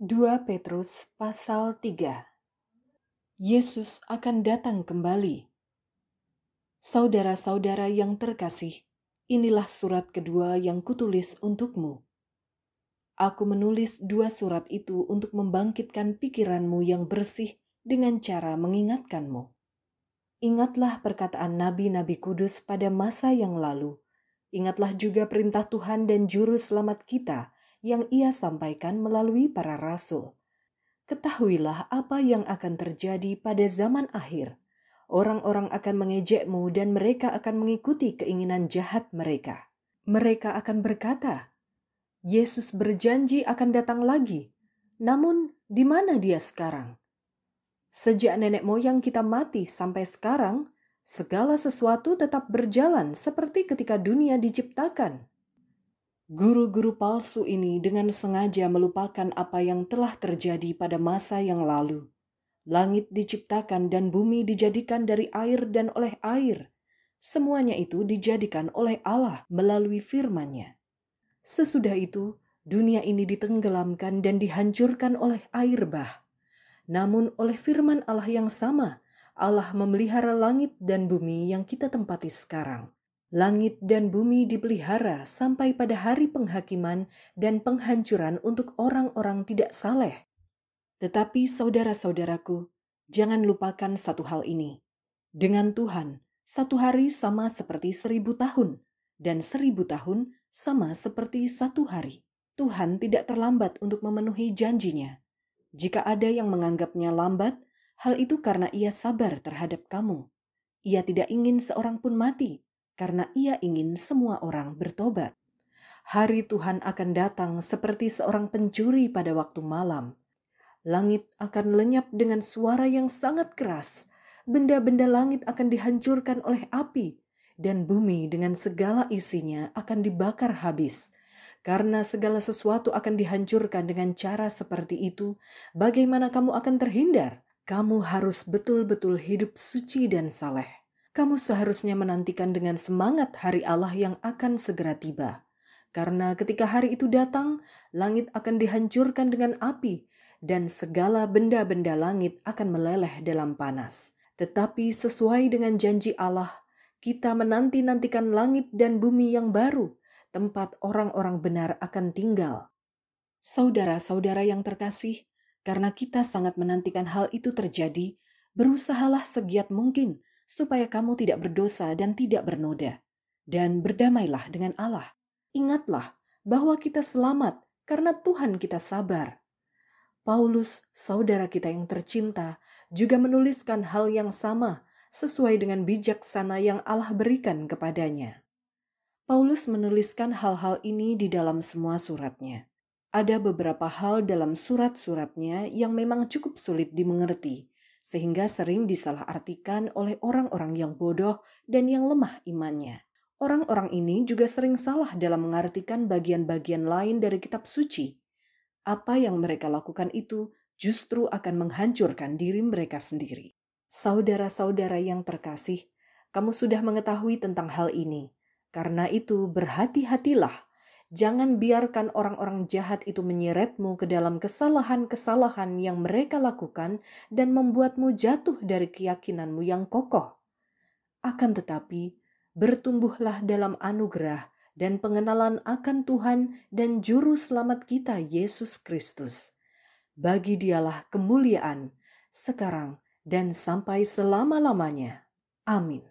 2 Petrus pasal 3 Yesus akan datang kembali. Saudara-saudara yang terkasih, inilah surat kedua yang kutulis untukmu. Aku menulis dua surat itu untuk membangkitkan pikiranmu yang bersih dengan cara mengingatkanmu. Ingatlah perkataan nabi-nabi kudus pada masa yang lalu. Ingatlah juga perintah Tuhan dan juru selamat kita yang ia sampaikan melalui para rasul. Ketahuilah apa yang akan terjadi pada zaman akhir. Orang-orang akan mengejekmu dan mereka akan mengikuti keinginan jahat mereka. Mereka akan berkata, Yesus berjanji akan datang lagi. Namun, di mana dia sekarang? Sejak nenek moyang kita mati sampai sekarang, segala sesuatu tetap berjalan seperti ketika dunia diciptakan. Guru-guru palsu ini dengan sengaja melupakan apa yang telah terjadi pada masa yang lalu. Langit diciptakan dan bumi dijadikan dari air dan oleh air. Semuanya itu dijadikan oleh Allah melalui firman-Nya. Sesudah itu, dunia ini ditenggelamkan dan dihancurkan oleh air bah. Namun oleh firman Allah yang sama, Allah memelihara langit dan bumi yang kita tempati sekarang Langit dan bumi dipelihara sampai pada hari penghakiman dan penghancuran untuk orang-orang tidak saleh. Tetapi saudara-saudaraku, jangan lupakan satu hal ini. Dengan Tuhan, satu hari sama seperti seribu tahun, dan seribu tahun sama seperti satu hari. Tuhan tidak terlambat untuk memenuhi janjinya. Jika ada yang menganggapnya lambat, hal itu karena ia sabar terhadap kamu. Ia tidak ingin seorang pun mati, karena ia ingin semua orang bertobat. Hari Tuhan akan datang seperti seorang pencuri pada waktu malam. Langit akan lenyap dengan suara yang sangat keras. Benda-benda langit akan dihancurkan oleh api, dan bumi dengan segala isinya akan dibakar habis karena segala sesuatu akan dihancurkan dengan cara seperti itu, bagaimana kamu akan terhindar? Kamu harus betul-betul hidup suci dan saleh kamu seharusnya menantikan dengan semangat hari Allah yang akan segera tiba. Karena ketika hari itu datang, langit akan dihancurkan dengan api, dan segala benda-benda langit akan meleleh dalam panas. Tetapi sesuai dengan janji Allah, kita menanti-nantikan langit dan bumi yang baru, tempat orang-orang benar akan tinggal. Saudara-saudara yang terkasih, karena kita sangat menantikan hal itu terjadi, berusahalah segiat mungkin supaya kamu tidak berdosa dan tidak bernoda. Dan berdamailah dengan Allah. Ingatlah bahwa kita selamat karena Tuhan kita sabar. Paulus, saudara kita yang tercinta, juga menuliskan hal yang sama sesuai dengan bijaksana yang Allah berikan kepadanya. Paulus menuliskan hal-hal ini di dalam semua suratnya. Ada beberapa hal dalam surat-suratnya yang memang cukup sulit dimengerti, sehingga sering disalahartikan oleh orang-orang yang bodoh dan yang lemah imannya. Orang-orang ini juga sering salah dalam mengartikan bagian-bagian lain dari kitab suci. Apa yang mereka lakukan itu justru akan menghancurkan diri mereka sendiri. Saudara-saudara yang terkasih, kamu sudah mengetahui tentang hal ini. Karena itu, berhati-hatilah Jangan biarkan orang-orang jahat itu menyeretmu ke dalam kesalahan-kesalahan yang mereka lakukan dan membuatmu jatuh dari keyakinanmu yang kokoh. Akan tetapi, bertumbuhlah dalam anugerah dan pengenalan akan Tuhan dan Juru Selamat kita, Yesus Kristus. Bagi Dialah kemuliaan sekarang dan sampai selama-lamanya. Amin.